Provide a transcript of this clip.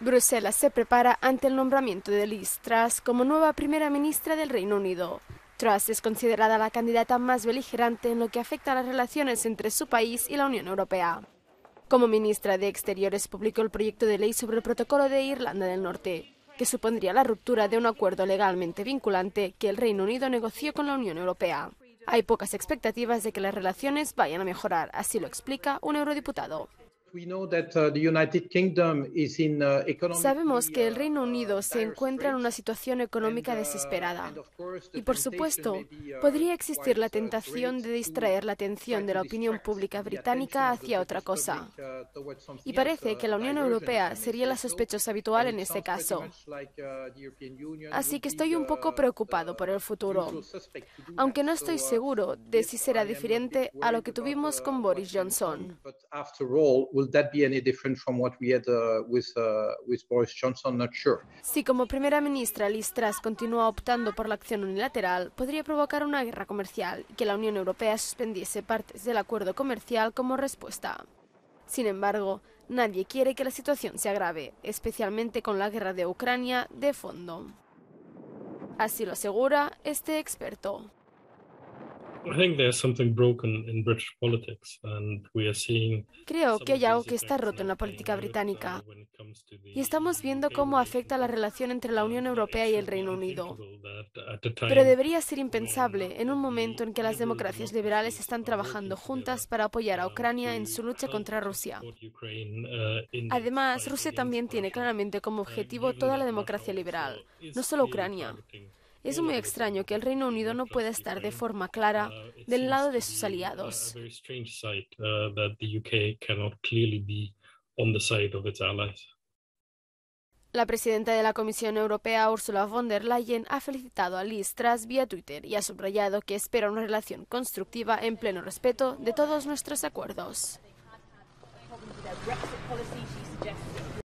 Bruselas se prepara ante el nombramiento de Liz Truss como nueva primera ministra del Reino Unido. Truss es considerada la candidata más beligerante en lo que afecta a las relaciones entre su país y la Unión Europea. Como ministra de Exteriores publicó el proyecto de ley sobre el protocolo de Irlanda del Norte, que supondría la ruptura de un acuerdo legalmente vinculante que el Reino Unido negoció con la Unión Europea. Hay pocas expectativas de que las relaciones vayan a mejorar, así lo explica un eurodiputado. Sabemos que el Reino uh, Unido se encuentra en una situación económica uh, desesperada y, por supuesto, uh, podría existir la tentación de distraer la atención de la opinión pública británica hacia otra cosa. Y parece que la Unión Europea sería la sospechosa habitual en este caso. Así que estoy un poco preocupado por el futuro, aunque no estoy seguro de si será diferente a lo que tuvimos con Boris Johnson. Si como primera ministra Liz Truss continúa optando por la acción unilateral, podría provocar una guerra comercial y que la Unión Europea suspendiese partes del acuerdo comercial como respuesta. Sin embargo, nadie quiere que la situación se agrave, especialmente con la guerra de Ucrania de fondo. Así lo asegura este experto. Creo que hay algo que está roto en la política británica y estamos viendo cómo afecta la relación entre la Unión Europea y el Reino Unido. Pero debería ser impensable en un momento en que las democracias liberales están trabajando juntas para apoyar a uh, Ucrania en su lucha contra Rusia. Uh, Además, Rusia también tiene claramente como objetivo toda la democracia liberal, no solo Ucrania. Es muy extraño que el Reino Unido no pueda estar de forma clara del lado de sus aliados. Uh, la presidenta de la Comisión Europea, Ursula von der Leyen, ha felicitado a Liz Truss vía Twitter y ha subrayado que espera una relación constructiva en pleno respeto de todos nuestros acuerdos.